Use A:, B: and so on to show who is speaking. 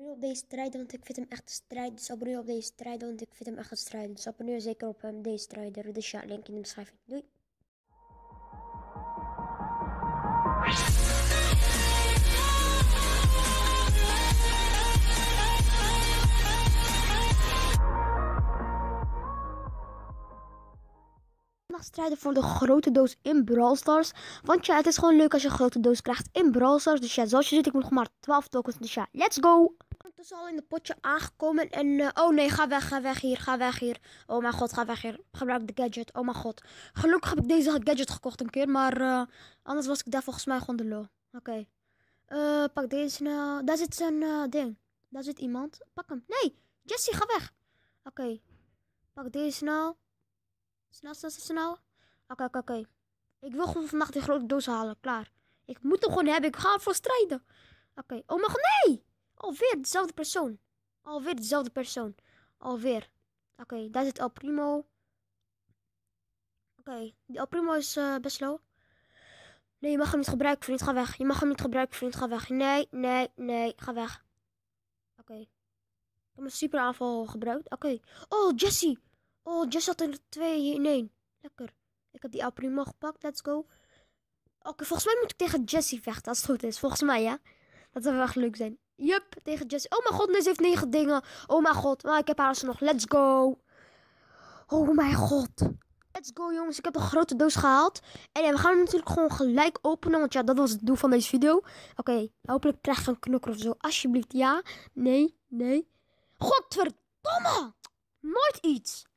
A: abonneer op deze strijd, want ik vind hem echt een strijd. Dus abonneer op deze strijd, want ik vind hem echt een strijd. Dus abonneer zeker op hem, deze strijder. Dus ja, link in de beschrijving. Doei! strijden voor de grote doos in Brawl Stars. Want ja, het is gewoon leuk als je een grote doos krijgt in Brawl Stars. Dus ja, zoals je ziet, ik moet nog maar 12 tokens. Dus ja, let's go! is al in het potje aangekomen. En eh, oh nee, ga weg, ga weg hier, ga weg hier. Oh mijn god, ga weg hier. Gebruik de gadget. Oh mijn god. Gelukkig heb ik deze gadget gekocht een keer. Maar eh, anders was ik daar volgens mij gewoon de lol. Oké. Eh, pak deze nou. Daar zit zijn ding. Daar zit iemand. Pak hem. Nee, Jesse, ga weg. Oké. Pak deze snel. Snel, snel, snel. Oké, oké, oké. Ik wil gewoon vannacht die grote doos halen. Klaar. Ik moet hem gewoon hebben. Ik ga ervoor strijden. Oké. Oh mijn god, nee! Alweer dezelfde persoon. Alweer dezelfde persoon. Alweer. Oké, dat daar zit al Primo. Oké, die al Primo is uh, best low. Nee, je mag hem niet gebruiken, vriend. Ga weg. Je mag hem niet gebruiken, vriend. Ga weg. Nee, nee, nee. Ga weg. Oké. Ik heb mijn superaanval gebruikt. Oké. Oh, Jesse. Oh, Jesse had er twee in één. Lekker. Ik heb die al Primo gepakt. Let's go. Oké, volgens mij moet ik tegen Jesse vechten als het goed is. Volgens mij, ja. Dat zou wel echt leuk zijn. Jup, tegen Jess. Oh mijn god, deze heeft negen dingen. Oh mijn god, maar ik heb alles nog. Let's go. Oh mijn god. Let's go jongens, ik heb een grote doos gehaald. En ja, we gaan hem natuurlijk gewoon gelijk openen, want ja, dat was het doel van deze video. Oké, hopelijk krijg ik een knokker of zo. Alsjeblieft, ja. Nee, nee. Godverdomme! Nooit iets.